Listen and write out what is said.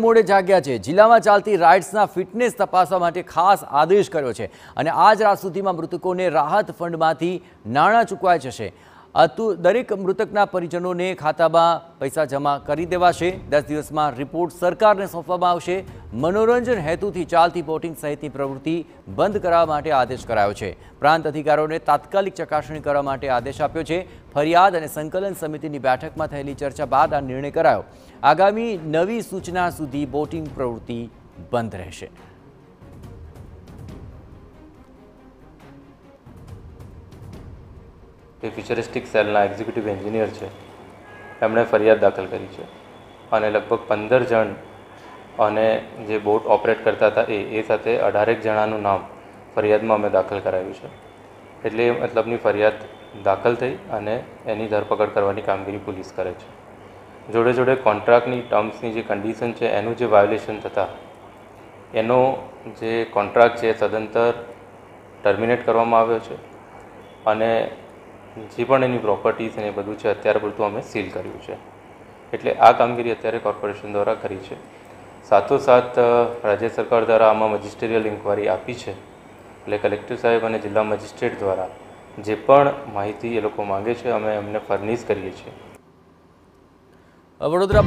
મોડે જાગ્યા છે જિલ્લામાં ચાલતી રાઇડ્સના ફિટનેસ તપાસવા માટે ખાસ આદેશ કર્યો છે અને આજ રાત સુધીમાં મૃતકોને રાહત ફંડમાંથી નાણાં ચૂકવાય જશે દરેક મૃતકના પરિજનોને ખાતામાં પૈસા જમા કરી દેવાશે દસ દિવસમાં રિપોર્ટ સરકારને સોંપવામાં આવશે મનોરંજન હેતુથી ચાલતી બોટિંગ સહિતની પ્રવૃત્તિ બંધ કરાવવા માટે આદેશ કરાયો છે પ્રાંત અધિકારોને તાત્કાલિક ચકાસણી કરવા માટે આદેશ આપ્યો છે ફરિયાદ અને સંકલન સમિતિની બેઠકમાં થયેલી ચર્ચા બાદ આ નિર્ણય કરાયો આગામી નવી સૂચના સુધી બોટિંગ પ્રવૃત્તિ બંધ રહેશે તે ફ્યુચરિસ્ટિક સેલના એક્ઝિક્યુટિવ એન્જિનિયર છે એમણે ફરિયાદ દાખલ કરી છે અને લગભગ પંદર જણ અને જે બોટ ઓપરેટ કરતા હતા એ એ સાથે અઢારેક જણાનું નામ ફરિયાદમાં અમે દાખલ કરાવ્યું છે એટલે એ મતલબની ફરિયાદ દાખલ થઈ અને એની ધરપકડ કરવાની કામગીરી પોલીસ કરે છે જોડે જોડે કોન્ટ્રાક્ટની ટર્મ્સની જે કન્ડિશન છે એનું જે વાયોલેશન થતા એનો જે કોન્ટ્રાક્ટ છે એ સદંતર ટર્મિનેટ કરવામાં આવ્યો છે અને જે પણ એની પ્રોપર્ટીઝ અને બધું છે અત્યારે પૂરતું અમે સીલ કર્યું છે એટલે આ કામગીરી અત્યારે કોર્પોરેશન દ્વારા કરી છે સાથોસાથ રાજ્ય સરકાર દ્વારા આમાં મજિસ્ટરિયલ ઇન્કવાયરી આપી છે એટલે કલેક્ટર સાહેબ અને જિલ્લા મજિસ્ટ્રેટ દ્વારા જે પણ માહિતી એ લોકો માંગે છે અમે એમને ફર્નિશ કરીએ છીએ વડોદરા